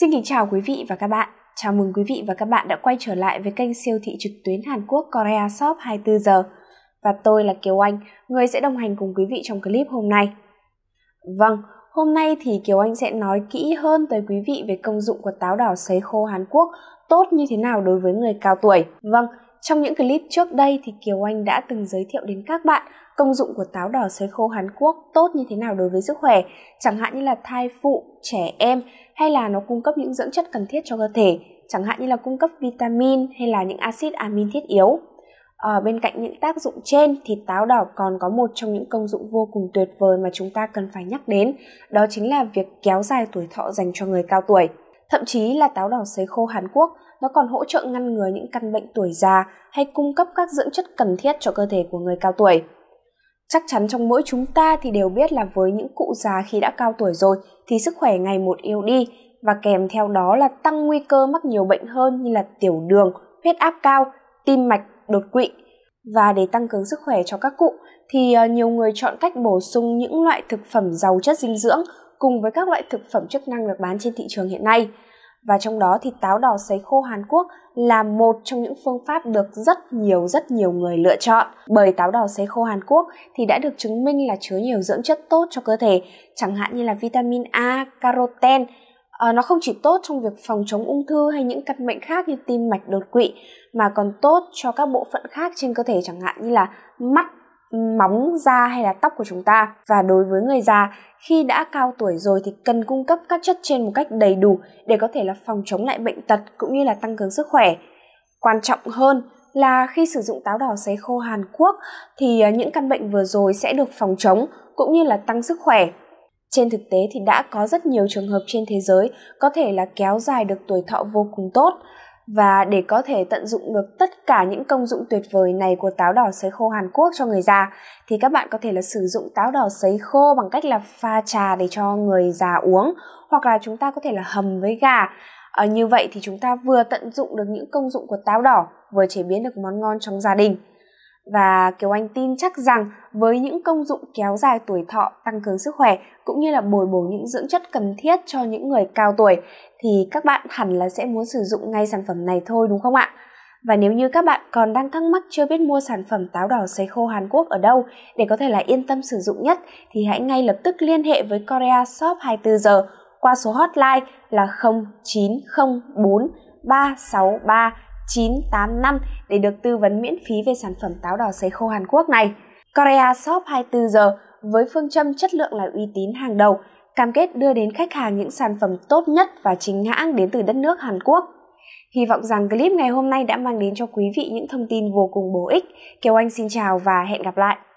Xin kính chào quý vị và các bạn. Chào mừng quý vị và các bạn đã quay trở lại với kênh siêu thị trực tuyến Hàn Quốc Korea Shop 24 giờ. Và tôi là Kiều Anh, người sẽ đồng hành cùng quý vị trong clip hôm nay. Vâng, hôm nay thì Kiều Anh sẽ nói kỹ hơn tới quý vị về công dụng của táo đỏ sấy khô Hàn Quốc tốt như thế nào đối với người cao tuổi. Vâng, trong những clip trước đây thì Kiều Anh đã từng giới thiệu đến các bạn công dụng của táo đỏ sấy khô Hàn Quốc tốt như thế nào đối với sức khỏe, chẳng hạn như là thai phụ, trẻ em hay là nó cung cấp những dưỡng chất cần thiết cho cơ thể, chẳng hạn như là cung cấp vitamin hay là những axit amin thiết yếu. ở ờ, bên cạnh những tác dụng trên thì táo đỏ còn có một trong những công dụng vô cùng tuyệt vời mà chúng ta cần phải nhắc đến, đó chính là việc kéo dài tuổi thọ dành cho người cao tuổi. Thậm chí là táo đỏ sấy khô Hàn Quốc, nó còn hỗ trợ ngăn ngừa những căn bệnh tuổi già hay cung cấp các dưỡng chất cần thiết cho cơ thể của người cao tuổi. Chắc chắn trong mỗi chúng ta thì đều biết là với những cụ già khi đã cao tuổi rồi thì sức khỏe ngày một yếu đi và kèm theo đó là tăng nguy cơ mắc nhiều bệnh hơn như là tiểu đường, huyết áp cao, tim mạch, đột quỵ. Và để tăng cường sức khỏe cho các cụ thì ờ, nhiều người chọn cách bổ sung những loại thực phẩm giàu chất dinh dưỡng cùng với các loại thực phẩm chức năng được bán trên thị trường hiện nay. Và trong đó thì táo đỏ sấy khô Hàn Quốc là một trong những phương pháp được rất nhiều rất nhiều người lựa chọn bởi táo đỏ sấy khô Hàn Quốc thì đã được chứng minh là chứa nhiều dưỡng chất tốt cho cơ thể, chẳng hạn như là vitamin A, caroten, À, nó không chỉ tốt trong việc phòng chống ung thư hay những căn bệnh khác như tim mạch đột quỵ mà còn tốt cho các bộ phận khác trên cơ thể chẳng hạn như là mắt móng da hay là tóc của chúng ta và đối với người già khi đã cao tuổi rồi thì cần cung cấp các chất trên một cách đầy đủ để có thể là phòng chống lại bệnh tật cũng như là tăng cường sức khỏe quan trọng hơn là khi sử dụng táo đỏ sấy khô Hàn Quốc thì ờ, những căn bệnh vừa rồi sẽ được phòng chống cũng như là tăng sức khỏe. Trên thực tế thì đã có rất nhiều trường hợp trên thế giới có thể là kéo dài được tuổi thọ vô cùng tốt và để có thể tận dụng được tất cả những công dụng tuyệt vời này của táo đỏ sấy khô Hàn Quốc cho người già thì các bạn có thể là sử dụng táo đỏ sấy khô bằng cách là pha trà để cho người già uống hoặc là chúng ta có thể là hầm với gà à, như vậy thì chúng ta vừa tận dụng được những công dụng của táo đỏ vừa chế biến được món ngon trong gia đình và Kiều Anh tin chắc rằng với những công dụng kéo dài tuổi thọ, tăng cường sức khỏe cũng như là bồi bổ những dưỡng chất cần thiết cho những người cao tuổi thì các bạn hẳn là sẽ muốn sử dụng ngay sản phẩm này thôi đúng không ạ? Và nếu như các bạn còn đang thắc mắc chưa biết mua sản phẩm táo đỏ sấy khô Hàn Quốc ở đâu để có thể là yên tâm sử dụng nhất thì hãy ngay lập tức liên hệ với Korea Shop 24 giờ qua số hotline là 0904 363 985 để được tư vấn miễn phí về sản phẩm táo đỏ sấy khô Hàn Quốc này. Korea Shop 24 giờ với phương châm chất lượng là uy tín hàng đầu, cam kết đưa đến khách hàng những sản phẩm tốt nhất và chính hãng đến từ đất nước Hàn Quốc. Hy vọng rằng clip ngày hôm nay đã mang đến cho quý vị những thông tin vô cùng bổ ích. Kiều Anh xin chào và hẹn gặp lại!